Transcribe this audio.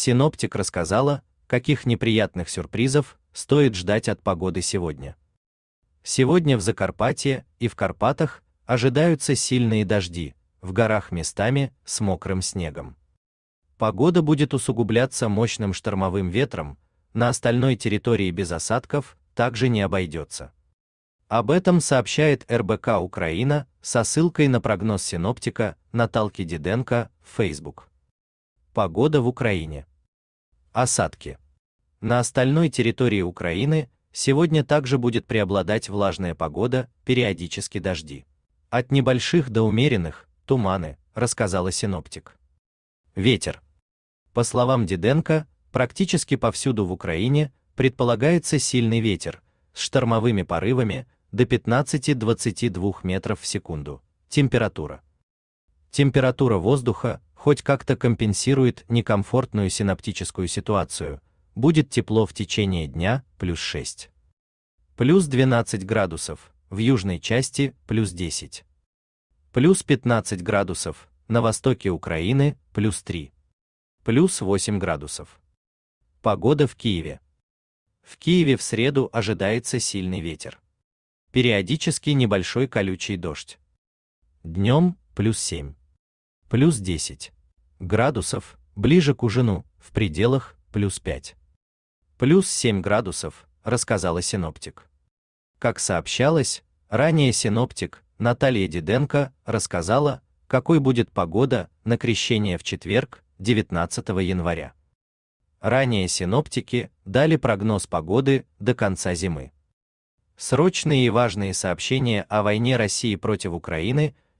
Синоптик рассказала, каких неприятных сюрпризов стоит ждать от погоды сегодня. Сегодня в Закарпатье и в Карпатах ожидаются сильные дожди, в горах местами с мокрым снегом. Погода будет усугубляться мощным штормовым ветром, на остальной территории без осадков также не обойдется. Об этом сообщает РБК Украина со ссылкой на прогноз синоптика Наталки Диденко в Facebook. Погода в Украине. Осадки. На остальной территории Украины сегодня также будет преобладать влажная погода, периодически дожди. От небольших до умеренных, туманы, рассказала синоптик. Ветер. По словам Диденко, практически повсюду в Украине предполагается сильный ветер с штормовыми порывами до 15-22 метров в секунду. Температура. Температура воздуха хоть как-то компенсирует некомфортную синаптическую ситуацию. Будет тепло в течение дня, плюс 6. Плюс 12 градусов, в южной части плюс 10. Плюс 15 градусов, на востоке Украины плюс 3. Плюс 8 градусов. Погода в Киеве. В Киеве в среду ожидается сильный ветер. Периодически небольшой колючий дождь. Днем плюс 7 плюс 10 градусов, ближе к ужину, в пределах плюс 5. Плюс 7 градусов, рассказала синоптик. Как сообщалось, ранее синоптик Наталья Диденко рассказала, какой будет погода на крещение в четверг, 19 января. Ранее синоптики дали прогноз погоды до конца зимы. Срочные и важные сообщения о войне России против Украины –